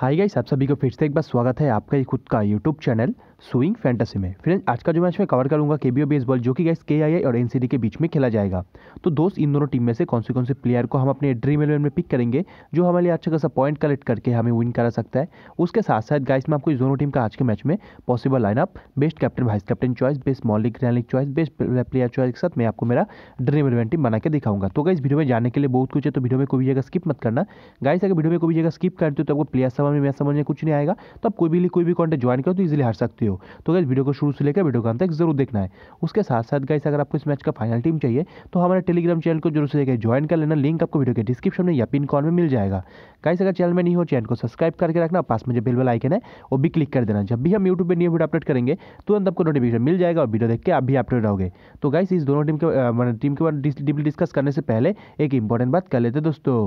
hi guys आप सभी को फिर से एक बार स्वागत है आपका ही खुद का यूट्यूब चैनल स्विंग फैंटेसी में फ्रेंड्स आज का जो मैच मैं कवर करूंगा के बेसबॉल जो कि गाइस के आई और एनसीडी के बीच में खेला जाएगा तो दोस्त इन दोनों टीम में से कौन से कौन से प्लेयर को हम अपने ड्रीम इलेवन में पिक करेंगे जो हमारे लिए अच्छा खासा पॉइंट कलेक्ट करके हमें विन करा सकता है उसके साथ साथ गाइस में आपको इस दोनों टीम का आज के मैच में possible lineup best captain vice captain choice best मॉलिक league choice best player choice के साथ मैं आपको मेरा ड्रीम इलेवन टीम बना के दिखाऊंगा तो गाइस वीडियो में जाने के लिए बहुत कुछ है तो वीडियो में कोई जगह स्किप मत करना गाइस अगर वीडियो में कोई जगह स्किप करते हो तो आपको प्लेयर प्रॉब्लम है मेरा समझ में कुछ नहीं आएगा तो आप कोई भी कोई भी कॉन्टेंट ज्वाइन करो तो इजिली हार सकते हो तो गैस वीडियो को शुरू से लेकर वीडियो का अंत तक जरूर देखना है उसके साथ साथ गाइस अगर आपको इस मैच का फाइनल टीम चाहिए तो हमारे टेलीग्राम चैनल को जरूर से लेकर ज्वाइन कर लेना लिंक आपको वीडियो के डिस्क्रिप्शन में या पिन कॉल में मिल जाएगा गाइस अगर चैनल में नहीं हो चैनल को सब्सक्राइब करके रखना पास में जो बेल वाला आइकन है वो भी क्लिक कर देना जब भी हम यूट्यूब पर न्यू वीडियो अपलोड करेंगे तो अंदर आपको नोटिफिकेशन मिल जाएगा और वीडियो देख के आप भी अपडेट रहोगे तो गाइस इस दोनों टीम के टीम मतलब के बारे में डिस्कस करने से पहले एक इंपॉर्टेंट बात कर लेते दोस्तों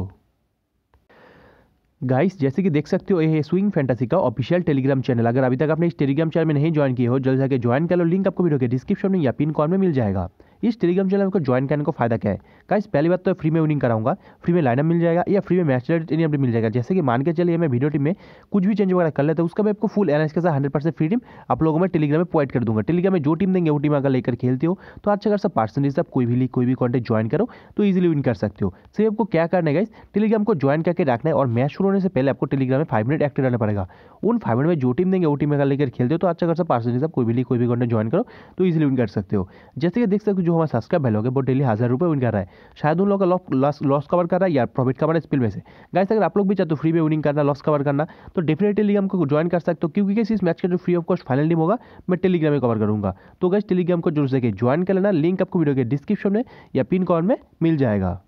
गाइस जैसे कि देख सकते हो ये स्विंग फैंटेसी का ऑफिशियल टेलीग्राम चैनल अगर अभी तक आपने इस टेलीग्राम चैनल में नहीं ज्वाइन किया हो जल्द जाकर ज्वाइन कर लो लिंक आपको वीडियो के डिस्क्रिप्शन में या पिन कॉर्न में मिल जाएगा इस टेलीग्राम चैनल को ज्वाइन करने का फायदा क्या है गाइस पहली बात तो फ्री में विनिंग कराऊंगा फ्री में लाइनअप मिल जाएगा या फ्री में मैच एनी अपडेट मिल जाएगा जैसे कि मान के चलिए मैं वीडियो टीम में कुछ भी चेंज वगैरह कर लेता हूँ उसका मैं आपको फुल एनालिस के साथ हंड्रेड परसेंट फ्री टीम आप लोगों में टेलीग्राम में प्रोवाइड कर दूंगा टेलीग्राम में जो टीम देंगे वो टीम अगर लेकर खेलते हो तो अच्छा खास पर्सेंटेज आप कोई भी लीग कोई भी कॉन्टेक्ट ज्वाइन करो तो ईजिली विन कर सकते हो सिर्फ आपको क्या करना है गाइस टेलीग्राम को ज्वाइन करके रखना है और मैच शुरू होने से पहले आपको टेलीग्राम में फाइव मिनट एक्टिव रहना पड़ेगा उन फाइव मिनट में जो टीम देंगे वो टीम अगर लेकर खेलते हो तो अच्छा खासा पर्सेंटेज आप कोई भी लीग कोई भी कॉन्टेक्ट ज्वाइन करो तो ईजिली विन कर सकते हो जैसे कि देख सकते हो जो हमारे सब्सक्राइब भाई लोग वो डेली हज़ार रुपये विन कर रहा है शायद उन लोग का लॉस लॉस कवर कर रहा है या प्रॉफिट कवर है स्पिल में से गाइस अगर आप लोग भी चाहते हो तो फ्री में विनिंग करना लॉस कवर करना तो डेफिनेटली हमको ज्वाइन कर सकते हो क्योंकि इस मैच का जो फ्री ऑफ कॉस्ट फाइनल नहीं होगा मैं टेलीग्राम में कवर करूँगा तो गाइस टेलीग्राम को जरूर से ज्वाइन कर लेना लिंक आपको वीडियो के डिस्क्रिप्शन में या पिन कॉर्न में मिल जाएगा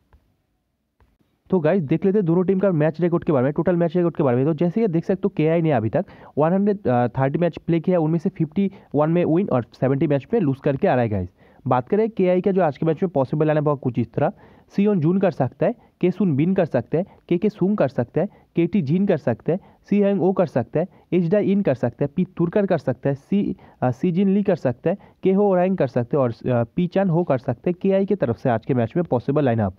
तो गाइस देख लेते हैं दोनों टीम का मैच रिकॉर्ड के बारे में टोटल मैच रिकॉर्ड के बारे में तो जैसे कि देख सकते हो के आई ने अभी तक 130 मैच प्ले किया उनमें से 51 में विन और 70 मैच में लूज करके आ रहा है गाइस बात करें के आई का जो आज के बैच में पॉसिबल आने बहुत कुछ इस तरह सी ऑन जून कर सकता है के सुन बिन कर सकता है के के सुंग कर सकता है के टी जीन कर सकता है सी हैंग ओ कर सकता है एच डा इन कर सकता है पी तुरकर कर सकता है सी आ, सी जिन ली कर सकता है के हो रैंग कर सकते हैं और आ, पी चैन हो कर सकते हैं के आई की तरफ से आज के मैच में possible up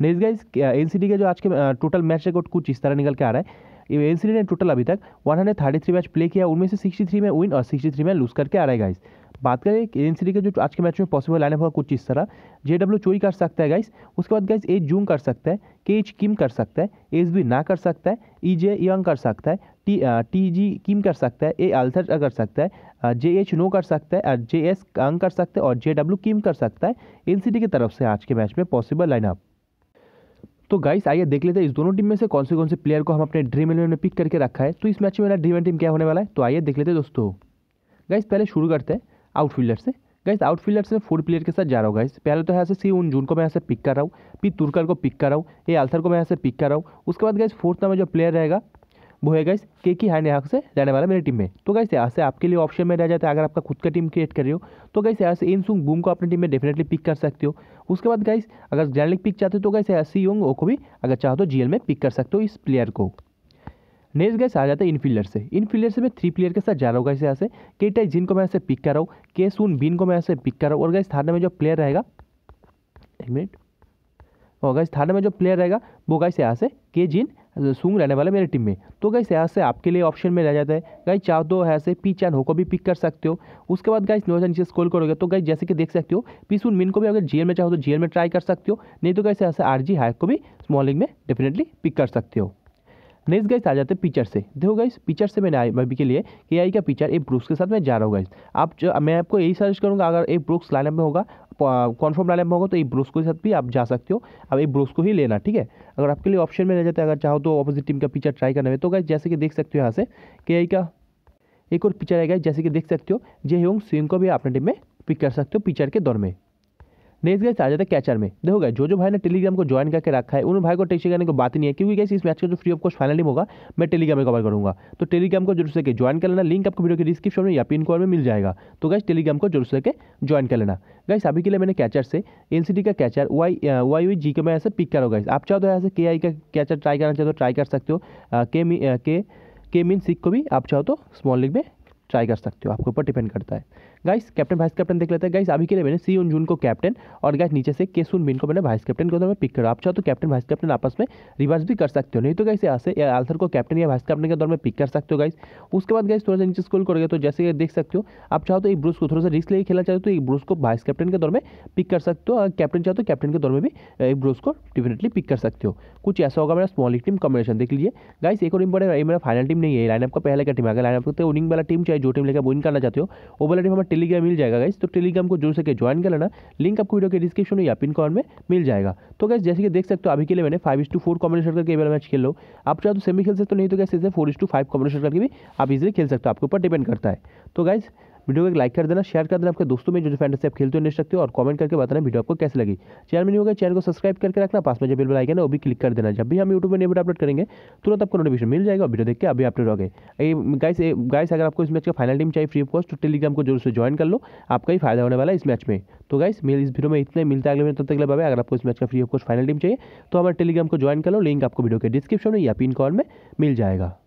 next guys N C D का जो आज के टोटल मैच रिकॉर्ड कुछ इस तरह निकल के आ रहा है एन सी डी ने टोटल अभी तक one hundred thirty three match play किया उनमें से सिक्सटी थ्री में विन और सिक्सटी थ्री में लूज करके आ रहा है गाइज़ बात करें एक एन सी जो आज के मैच में पॉसिबल लाइनअप होगा कुछ इस तरह जे डब्ल्यू चोई कर सकता है गाइस उसके बाद गाइस ए जूंग कर सकता है के एच किम कर सकता है एस बी ना कर सकता है ई जे यंग कर सकता है टी टी जी किम कर सकता है ए अल्थर कर सकता है जे एच नो कर सकता है जे एस अंग कर सकता है और जे डब्ल्यू किम कर सकता है एन की तरफ से आज के मैच में पॉसिबल लाइनअप तो गाइस आइए देख लेते हैं इस दोनों टीम में से कौन से कौन से प्लेयर को हम अपने ड्रीम इलेवन में पिक करके रखा है तो इस मैच में मेरा ड्रीम टीम क्या होने वाला है तो आइए देख लेते हैं दोस्तों गाइस पहले शुरू करते हैं आउटफील्डर से गाइस आउटफील्डर से फोर प्लेयर के साथ जा रहा हूँ गाइस पहले तो यहाँ से सी उन जून को मैं यहाँ से पिक कर रहा हूँ फिर तुर्कर को पिक कर रहा हूँ ये आल्सर को मैं यहाँ से पिक कर रहा हूँ उसके बाद गाइस फोर्थ नंबर जो प्लेयर रहेगा वो है गाइस के की हैंड यहाँ से रहने वाला मेरी टीम में तो गाइस यहाँ से आपके लिए ऑप्शन में रह जाता है अगर आपका खुद का टीम क्रिएट कर रहे हो तो गाइस यहाँ से इन सुंग बूम को अपनी टीम में डेफिनेटली पिक कर सकते हो उसके बाद गाइस अगर ग्रैंड पिक चाहते हो तो गाइस यहाँ सी यूंग ओ को भी अगर चाहो तो जीएल में पिक कर सकते हो इस प्लेयर को नेक्स्ट गैस आ जाता है इनफील्डर से इनफील्डर से मैं थ्री प्लेयर के साथ जा रहा हूँ गैस यहाँ से केटा जिन को मैं ऐसे पिक कर रहा हूँ के सून बिन को मैं ऐसे पिक कर रहा हूँ और गैस थाने में जो प्लेयर रहेगा एक मिनट और गैस थाने में जो प्लेयर रहेगा वो गैस यहाँ से के जिन सूंग रहने वाला मेरी टीम में तो गैस यहाँ से आपके लिए ऑप्शन में रह जाता है गाइस चाहो तो यहाँ से पी चान हो को भी पिक कर सकते हो उसके बाद गाइस नोजन नीचे स्कोल करोगे तो गाइस जैसे कि देख सकते हो पी सून मिन को भी अगर जीएल में चाहो तो जीएल में ट्राई कर सकते हो नहीं तो गैस यहाँ से आर जी हाइक को भी स्मॉलिंग में डेफिनेटली पिक कर सकते हो नेक्स्ट गाइस आ जाते हैं पिक्चर से देखो गाइस पिक्चर से मैंने आई अभी के लिए के आई का पिक्चर ए ब्रुक्स के साथ मैं जा रहा हूँ गाइस आप जो मैं आपको यही सजेस्ट करूँगा अगर ए ब्रुक्स लाइन में होगा कॉन्फर्म लाइन में होगा तो ए ब्रुक्स के साथ भी आप जा सकते हो अब ए ब्रुक्स को ही लेना ठीक है अगर आपके लिए ऑप्शन में रह जाता है अगर चाहो तो अपोजिट टीम का पिक्चर ट्राई करने में तो गाइस जैसे कि देख सकते हो यहाँ से के आई का एक और पिक्चर आएगा जैसे कि देख सकते हो जे होंग सिंह को भी अपने टीम में पिक कर सकते हो पिक्चर के दौर में नेक्स्ट गैस आ जाते हैं कैचर में देखो गए जो जो भाई ने टेलीग्राम को ज्वाइन करके रखा है उन भाई को टेक्सी करने को बात नहीं है क्योंकि गैस इस मैच का जो फ्री ऑफ कॉस्ट फाइनली होगा मैं टेलीग्राम में कवर करूँगा तो टेलीग्राम को जरूर से ज्वाइन कर लेना लिंक आपको वीडियो के डिस्क्रिप्शन में या पिन कोड में मिल जाएगा तो गैस टेलीग्राम को जरूर से ज्वाइन कर लेना गैस अभी के लिए मैंने कैचर से एन का catcher Y Y V G के मैं ऐसे पिक करो गैस आप चाहो तो ऐसे के आई का कैचर ट्राई करना चाहते हो ट्राई तो कर सकते हो के मी के के मीन सिक को भी आप चाहो तो स्मॉल लीग में ट्राई कर सकते हो आपके ऊपर डिपेंड करता है गाइस कैप्टन वाइस कैप्टन देख लेते हैं गाइस अभी के लिए मैंने सी उन जून को कैप्टन और गाइस नीचे से सुन बिन को मैंने वाइस कैप्टन के अंदर में पिक करा आप चाहो तो कैप्टन वाइस कैप्टन आपस में रिवर्स भी कर सकते हो नहीं तो गाइस यहाँ से आल्थर को कैप्टन या वाइस कैप्टन के दौर में पिक कर सकते हो गाइस उसके बाद गाइस थोड़ा सा नीचे स्कूल करोगे तो जैसे देख सकते हो आप चाहो तो एक ब्रूस को थोड़ा सा रिस्क लेके खेला चाहते हो तो एक ब्रूस को वाइस कैप्टन के दौर में पिक कर सकते हो और कैप्टन चाहो तो कैप्टन के दौर में भी एक ब्रूस को डेफिनेटली पिक कर सकते हो कुछ ऐसा होगा मेरा स्मॉल टीम कॉम्बिनेशन देख लीजिए गाइस एक और इंपॉर्टेंट मेरा फाइनल टीम नहीं है लाइनअप का पहले का टीम अगर लाइनअप हैं विनिंग वाला टीम चाहे जो टीम लेकर विन करना चाहते हो वो वाला टीम हमारे टेलीग्राम मिल जाएगा गाइज तो टेलीग्राम को जो सके ज्वाइन कर लेना लिंक आपको वीडियो के डिस्क्रिप्शन में या पिन कॉर्न में मिल जाएगा तो गैस जैसे कि देख सकते हो अभी के लिए मैंने फाइव इस टू फोर कॉम्बिनेशन करके ये मैच खेल लो आप चाहे तो सेमी खेल सकते हो नहीं तो गैस इसे फोर इस टू फाइव कॉम्बिनेशन करके भी आप इजिली खेल सकते हो आपके ऊपर डिपेंड करता है तो गाइज वीडियो को एक लाइक कर देना शेयर कर देना आपके दोस्तों में जो जो फैंटेसी आप खेलते हो सकते हो और कमेंट करके बताना वीडियो आपको कैसे लगी चैनल में नहीं होगा चैनल को सब्सक्राइब करके रखना पास में जो बिल बनाएगा ना वो भी क्लिक कर देना जब भी हम यूट्यूब में वीडियो अपलोड करेंगे तुरंत आपको नोटिफिकेशन मिल जाएगा वीडियो देख के अभी अपलोड हो गए गाइस गाइस अगर आपको इस मैच का फाइनल टीम चाहिए फ्री ऑफ कॉस्ट तो टेलीग्राम को जरूर से ज्वाइन कर लो आपका ही फायदा होने वाला है इस मैच में तो गाइस मेरे इस वीडियो में इतने मिलता है अगले तब तक बाबा अगर आपको इस मैच का free of cost final team चाहिए तो हमारे टेलीग्राम को ज्वाइन कर लो लिंक आपको वीडियो के डिस्क्रिप्शन में या पिन कॉल में मिल जाएगा